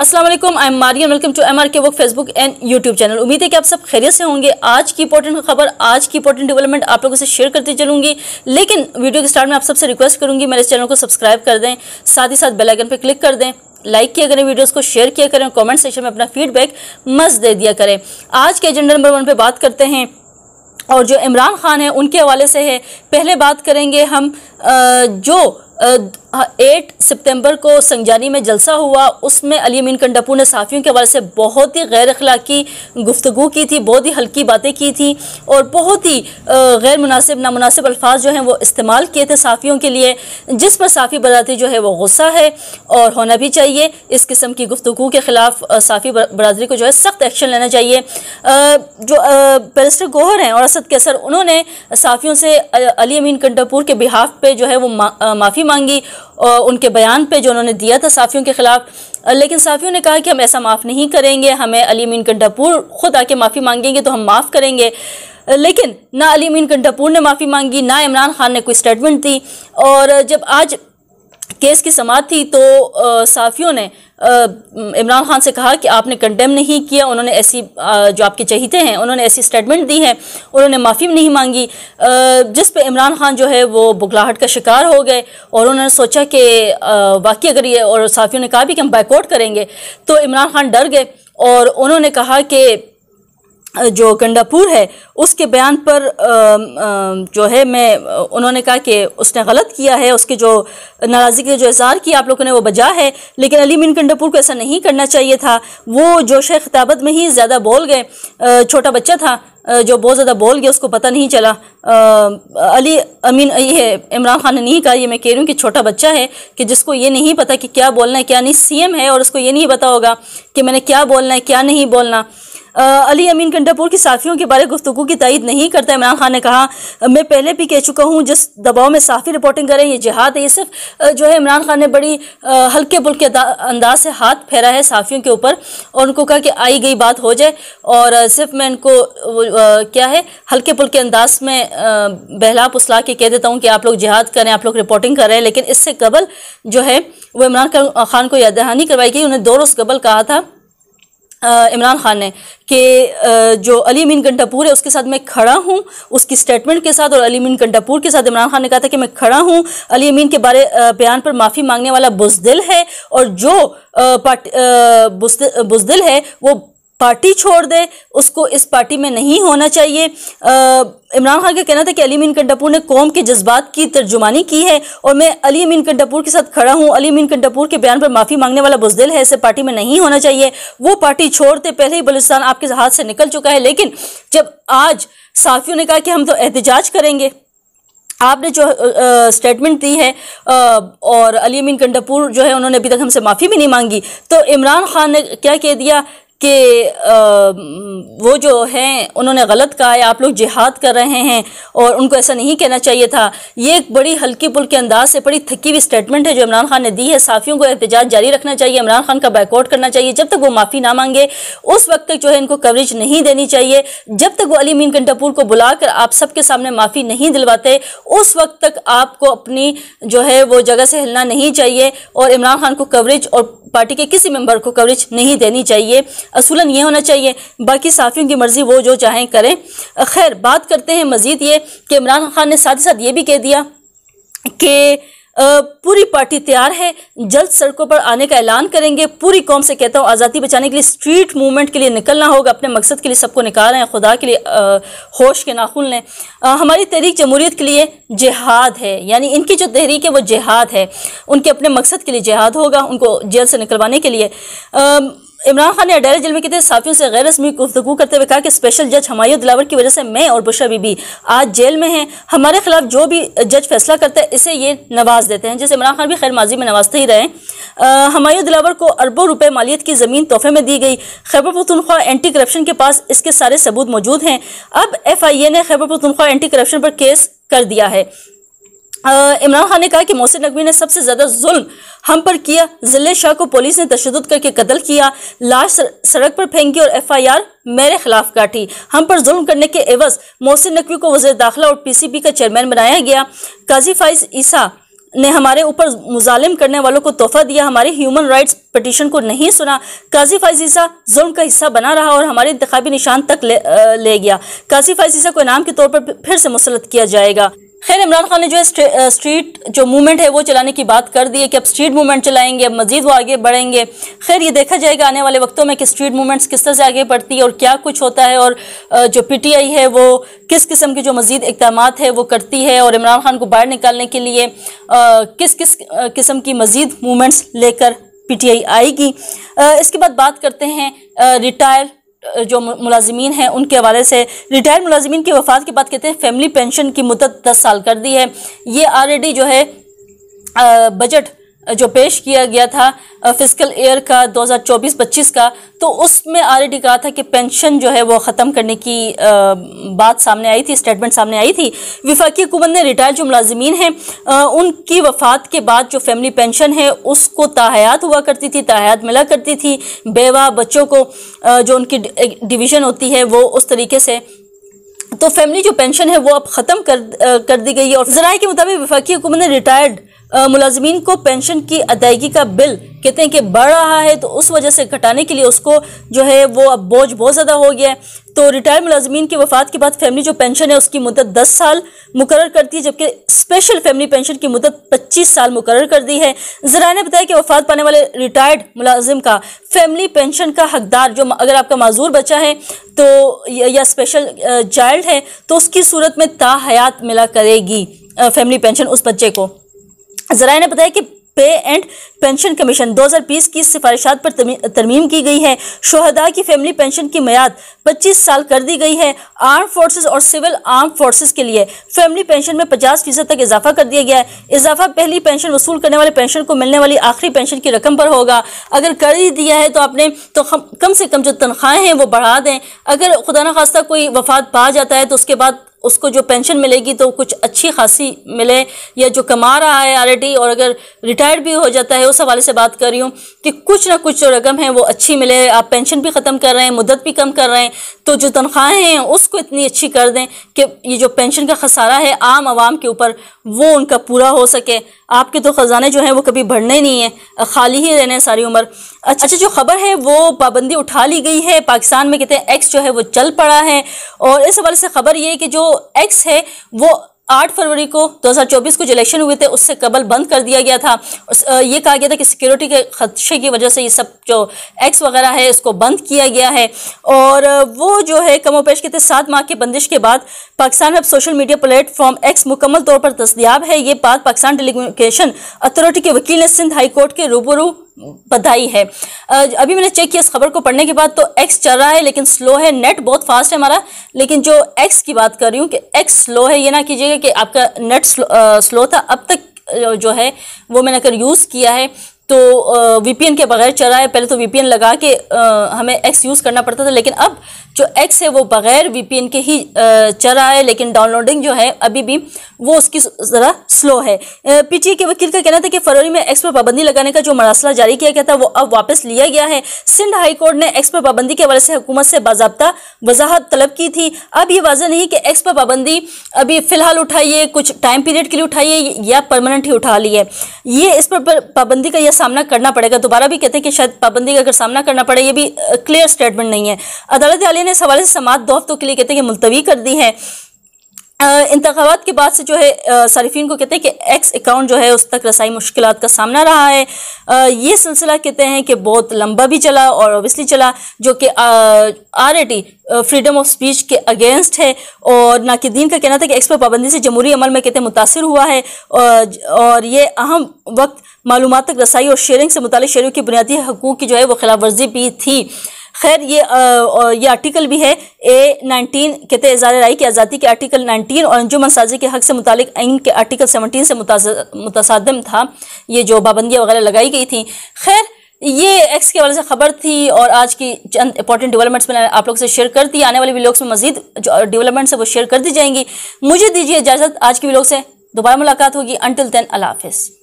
Aslam I am Mariam welcome to M R K वो Facebook and YouTube channel उम्मीद है कि आप सब खैरियत से होंगे आज की इंपॉर्टेंट खबर आज की इंपॉर्टेंट डेवलपमेंट आप लोगों से शेयर करती चलूंगी लेकिन वीडियो के स्टार्ट में आप सबसे रिक्वेस्ट करूंगी मेरे चैनल को सब्सक्राइब कर दें साथ ही साथ बेल आइकन पर क्लिक कर दें लाइक किया करें वीडियोस को शेयर किया करें कॉमेंट सेक्शन में अपना फीडबैक मस्त दे दिया करें आज के एजेंडा नंबर वन पर बात करते हैं और जो इमरान खान है उनके हवाले से है पहले बात करेंगे हम जो हाँ, एट सितंबर को संजानी में जलसा हुआ उसमें अली अमीन कंडपू ने साफ़ियों के हवाले से बहुत ही गैर अखलाकी गुफ्तु की थी बहुत ही हल्की बातें की थी और बहुत ही गैर मुनासिब नामनासिब अल्फाज जो हैं वो इस्तेमाल किए थे साफ़ियों के लिए जिस पर साफ़ी बराती जो है वो गुस्सा है और होना भी चाहिए इस किस्म की गुफ्तु के ख़िलाफ़ साफ़ी बरदरी को जो है सख्त एक्शन लेना चाहिए जो बैरिस्टर गोहर हैं और असद के उन्होंने साफ़ियों से अली अमीन कंडापुर के बिहाफ पर जो है वो माफ़ी मांगी उनके बयान पे जो उन्होंने दिया था साफ़ियों के ख़िलाफ़ लेकिन साफ़ियों ने कहा कि हम ऐसा माफ़ नहीं करेंगे हमें अली मीन कंडापुर ख़ुद आके माफ़ी मांगेंगे तो हम माफ़ करेंगे लेकिन ना अली मीन कंडापुर ने माफ़ी मांगी ना इमरान खान ने कोई स्टेटमेंट दी और जब आज केस की समाप्त थी तो साफियों ने इमरान खान से कहा कि आपने कंडेम नहीं किया उन्होंने ऐसी जो आपके चहीते हैं उन्होंने ऐसी स्टेटमेंट दी है उन्होंने माफ़ी नहीं मांगी जिस पे इमरान खान जो है वो बुगलाहट का शिकार हो गए और उन्होंने सोचा कि वाकई अगर ये और साफियों ने कहा भी कि हम बाइकआउट करेंगे तो इमरान खान डर गए और उन्होंने कहा कि जो गंडापुर है उसके बयान पर जो है मैं उन्होंने कहा कि उसने गलत किया है उसके जो नाराज़गी के जो इजहार किया आप लोगों ने वो बजा है लेकिन अली मीन गंडापुर को ऐसा नहीं करना चाहिए था वो जोश खिताबत में ही ज़्यादा बोल गए छोटा बच्चा था जो बहुत ज़्यादा बोल गया उसको पता नहीं चला आ, अली अमीन ये इमरान खान ने नहीं कहा ये मैं कह रही हूँ कि छोटा बच्चा है कि जिसको ये नहीं पता कि क्या बोलना है क्या नहीं सीएम है और उसको ये नहीं पता होगा कि मैंने क्या बोलना है क्या नहीं बोलना अली अमीन गंडापुर की साफियों के बारे गुफ्तु की तइद नहीं करता इमरान खान ने कहा मैं पहले भी कह चुका हूँ जिस दबाव में साफी रिपोर्टिंग करें यह जिहाद है ये सिर्फ जो है इमरान खान ने बड़ी हल्के के अंदाज से हाथ फेरा है साफियों के ऊपर और उनको कहा कि आई गई बात हो जाए और सिर्फ मैं इनको क्या है हल्के पुल के अंदाज में बहला पुसला के कह देता हूँ कि आप लोग जिहाद करें आप लोग रिपोर्टिंग कर रहे हैं लेकिन इससे कबल जो है वो इमरान खान को याद दहानी करवाई गई उन्हें दो रोज़ कबल कहा था इमरान खान ने कि जो अली मीन कंटापुर है उसके साथ मैं खड़ा हूँ उसकी स्टेटमेंट के साथ और अली मीन कंटापुर के साथ इमरान खान ने कहा था कि मैं खड़ा हूँ अली मीन के बारे बयान पर माफ़ी मांगने वाला बुजदिल है और जो पार्टी बुजदिल है वो पार्टी छोड़ दे उसको इस पार्टी में नहीं होना चाहिए इमरान खान का कहना था कि अली मीन कंडपुर ने कौम के जज्बात की तर्जुमानी की है और मैं अली मीन कंडपुर के साथ खड़ा हूँ अली मीन कंडपुर के बयान पर माफ़ी मांगने वाला बुजदिल है ऐसे पार्टी में नहीं होना चाहिए वो पार्टी छोड़ते पहले ही बलुस्तान आपके हाथ से निकल चुका है लेकिन जब आज साफियों ने कहा कि हम तो एहतजाज करेंगे आपने जो स्टेटमेंट दी है आ, और अली अमीन कंडपुर जो है उन्होंने अभी तक हमसे माफ़ी भी नहीं मांगी तो इमरान खान ने क्या कह दिया कि वो जो हैं उन्होंने गलत कहा है आप लोग जिहाद कर रहे हैं और उनको ऐसा नहीं कहना चाहिए था ये एक बड़ी हल्की पुल के अंदाज से बड़ी थकी हुई स्टेटमेंट है जो इमरान खान ने दी है साफियों को एहतजाज जारी रखना चाहिए इमरान खान का बैकआउट करना चाहिए जब तक वो माफ़ी ना मांगे उस वक्त तक जो है इनको कवरेज नहीं देनी चाहिए जब तक वो अली मीन कंटापुर को बुलाकर आप सबके सामने माफ़ी नहीं दिलवाते उस वक्त तक आपको अपनी जो है वो जगह से हिलना नहीं चाहिए और इमरान खान को कवरेज और पार्टी के किसी मेंबर को कवरेज नहीं देनी चाहिए असूलन ये होना चाहिए बाकी साफियों की मर्ज़ी वो जो चाहें करें खैर बात करते हैं मज़ीद ये कि इमरान खान ने साथ ही साथ ये भी कह दिया कि पूरी पार्टी तैयार है जल्द सड़कों पर आने का ऐलान करेंगे पूरी कौम से कहता हूँ आज़ादी बचाने के लिए स्ट्रीट मूवमेंट के लिए निकलना होगा अपने मकसद के लिए सबको निकाल रहे हैं खुदा के लिए होश के नाखुल ने हमारी तहरीक जमहूरीत के लिए जिहाद है यानी इनकी जो तहरीक है वो जिहाद है उनके अपने मकसद के लिए जिहाद होगा उनको जेल से निकलवाने के लिए आ, इमरान खान ने अडारे जेल में कितने साफियों से गैर रस्मी गुफ्तु करते हुए कहा कि स्पेशल जज हमायूं दिलावर की वजह से मैं और बुशा बीबी आज जेल में हैं हमारे खिलाफ जो भी जज फैसला करता है इसे ये नवाज देते हैं जैसे इमरान खान भी खैर माजी में नवाजते ही रहे हमायूं दिलावर को अरबों रुपए मालियत की ज़मीन तोहफे में दी गई खैबर पतनख्वा एंटी करप्शन के पास इसके सारे सबूत मौजूद हैं अब एफ आई ए ने खैबर पतनख्वा एंटी करप्शन पर केस कर दिया है इमरान खान ने कहा कि मोहसिन नकवी ने सबसे ज़्यादा जुल्म हम पर किया जिले शाह को पुलिस ने तशद करके कत्ल किया लाश सड़क पर फेंकी और एफ आई आर मेरे खिलाफ काटी हम पर जुल्म करने के एवज मोहसिन नकवी को वजे दाखिला और पी सी बी का चेयरमैन बनाया गया काजी फाइज ईसा ने हमारे ऊपर मुजालिम करने वालों को तोहफा दिया हमारे ह्यूमन राइट्स पटिशन को नहीं सुना काजी फाइजीसा जुल्म का हिस्सा बना रहा और हमारे इंतबी निशान तक ले, आ, ले गया काजी फाइजीसा को इनाम के तौर पर फिर से मुसलत किया जाएगा खैर इमरान खान ने जो है स्ट्रीट जो मूवमेंट है वो चलाने की बात कर दी है कि अब स्ट्रीट मूवमेंट चलाएंगे अब मजीद वो आगे बढ़ेंगे खैर ये देखा जाएगा आने वाले वक्तों में कि स्ट्रीट मूवमेंट्स किस तरह से आगे बढ़ती है और क्या कुछ होता है और जो पीटीआई है वो किस किस्म के जो मजीद इकदाम है वो करती है और इमरान खान को बाहर निकालने के लिए किस किस किस्म की मजीद मूवमेंट्स लेकर आई आएगी इसके बाद बात करते हैं रिटायर जो मुलाजमीन हैं उनके हवाले से रिटायर्ड मुलाजमीन की वफात के बाद कहते हैं फैमिली पेंशन की मुदत दस साल कर दी है ये ऑलरेडी जो है बजट जो पेश किया गया था फिजिकल ईयर का 2024-25 का तो उसमें आर कहा था कि पेंशन जो है वो ख़त्म करने की बात सामने आई थी स्टेटमेंट सामने आई थी विफाकी हुकूमत ने रिटायर जो मुलाजमीन हैं उनकी वफात के बाद जो फैमिली पेंशन है उसको ताहायात हुआ करती थी ताहायात मिला करती थी बेवा बच्चों को जो उनकी डिवीज़न होती है वो उस तरीके से तो फैमिली जो पेंशन है वो अब ख़त्म कर कर दी गई है और जरा के मुताबिक विफाकी हुकूमत ने रिटायर्ड मुलाजमीन को पेंशन की अदायगी का बिल कहते हैं कि बढ़ रहा है तो उस वजह से घटाने के लिए उसको जो है वो अब बोझ बहुत ज़्यादा हो गया है तो रिटायर मुलाजमीन की वफात के बाद फैमिली जो पेंशन है उसकी मुदत दस साल मुकर करती है जबकि स्पेशल फैमिली पेंशन की मुदत पच्चीस साल मुकर कर दी है जरा ने बताया कि वफात पाने वाले रिटायर्ड मुलाजिम का फैमिली पेंशन का हकदार जो अगर आपका माजूर बच्चा है तो या स्पेशल चाइल्ड है तो उसकी सूरत में ताहयात मिला करेगी फैमिली पेंशन उस बच्चे को जराये ने बताया कि पे एंड पेंशन कमीशन 2020 की सिफारिशात पर तरमीम की गई है शोहदा की फैमिली पेंशन की मैद 25 साल कर दी गई है आर्म फोर्सेस और सिविल आर्म फोर्सेस के लिए फैमिली पेंशन में 50 फीसद तक इजाफा कर दिया गया है इजाफा पहली पेंशन वसूल करने वाले पेंशन को मिलने वाली आखिरी पेंशन की रकम पर होगा अगर कर ही दिया है तो आपने तो कम से कम जो तनख्वाहें हैं वो बढ़ा दें अगर खुदा न खास्ता कोई वफात पा जाता है तो उसके बाद उसको जो पेंशन मिलेगी तो कुछ अच्छी खासी मिले या जो कमा रहा है आर और अगर रिटायर्ड भी हो जाता है उस हवाले से बात कर रही हूँ कि कुछ ना कुछ जो रकम है वो अच्छी मिले आप पेंशन भी ख़त्म कर रहे हैं मुदत भी कम कर रहे हैं तो जो तनख्वाहें हैं उसको इतनी अच्छी कर दें कि ये जो पेंशन का खसारा है आम आवाम के ऊपर वो उनका पूरा हो सके आपके तो ख़जाने जो हैं वो कभी भरने नहीं हैं खाली ही रहने सारी उम्र अच्छा जो ख़बर है वो पाबंदी उठा ली गई है पाकिस्तान में कहते हैं एक्स जो है वो चल पड़ा है और इस हवाले से ख़बर ये कि जो एक्स है वो आठ फरवरी को 2024 को जो इलेक्शन हुए थे उससे कबल बंद कर दिया गया था उस ये कहा गया था कि सिक्योरिटी के खदशे की वजह से ये सब जो एक्स वगैरह है इसको बंद किया गया है और वो जो है कमोपेश पेश थे सात माह के बंदिश के बाद पाकिस्तान अब सोशल मीडिया प्लेटफॉर्म एक्स मुकम्मल तौर पर दस्तियाब है ये बात पाकिस्तान डेलीगेशन अथॉरिटी के वकील ने सिंध हाईकोर्ट के रूबरू बधाई है अभी मैंने चेक किया इस खबर को पढ़ने के बाद तो एक्स चल रहा है लेकिन स्लो है नेट बहुत फास्ट है हमारा लेकिन जो एक्स की बात कर रही हूँ कि एक्स स्लो है ये ना कीजिएगा कि आपका नेट स्लो, आ, स्लो था अब तक जो है वो मैंने अगर यूज़ किया है तो वीपीएन के बगैर रहा है पहले तो वीपीएन लगा के हमें एक्स यूज़ करना पड़ता था लेकिन अब जो एक्स है वो बगैर वीपीएन के ही चल रहा है लेकिन डाउनलोडिंग जो है अभी भी वो उसकी ज़रा स्लो है पीटीए के वकील का कहना था कि फरवरी में एक्स पर पाबंदी लगाने का जो मरासला जारी किया गया था वो अब वापस लिया गया है सिंध हाईकोर्ट ने एक्स पर पाबंदी के हवाले से हुकूमत से बाबा वजाहत तलब की थी अब ये वाजह नहीं कि एक्स पर पाबंदी अभी फ़िलहाल उठाइए कुछ टाइम पीरियड के लिए उठाइए या परमानेंट ही उठा ली है ये इस पर पाबंदी का यह सामना करना पड़ेगा दोबारा भी कहते हैं कि शायद पाबंदी का अगर सामना करना पड़े ये भी क्लियर स्टेटमेंट नहीं है अदालत आलिया ने इस हवाले से समाज दो हफ्तों के लिए कहते हैं कि मुलतवी कर दी है इंतबात के बाद से जो है सार्फिन को कहते हैं कि एक्स अकाउंट जो है उस तक रसाई मुश्किल का सामना रहा है आ, ये सिलसिला कहते हैं कि बहुत लंबा भी चला और ओबियसली चला जो कि R A T freedom of speech के अगेंस्ट है और नाकिदीन का कहना था कि एक्स पर पाबंदी से जमहूरी अमल में कहते मुतासर हुआ है और, और ये अहम वक्त मालूम तक रसाई और शेयरिंग से मुतल शेयरों की बुनियादी हकूक़ की जो है वो खिलाफ वर्जी भी थी खैर ये आ, ये आर्टिकल भी है ए नाइनटीन कहते इजार की आज़ादी के आर्टिकल नाइनटीन और अंजुमन साजी के हक से मुतल आइन के आर्टिकल सेवनटीन से मुतसादम था ये जो पाबंदियाँ वगैरह लगाई गई थी खैर ये एक्स के वाले से खबर थी और आज की चंद इंपॉर्टेंट डेवलपमेंट्स मैंने आप लोग से शेयर कर दी आने वाले व्लॉग्स में मजीद जो डेवलपमेंट्स है वो शेयर कर दी जाएंगी मुझे दीजिए इजाज़त आज की लोग से दोबारा मुलाकात होगी अनटिल देन अला हाफिज़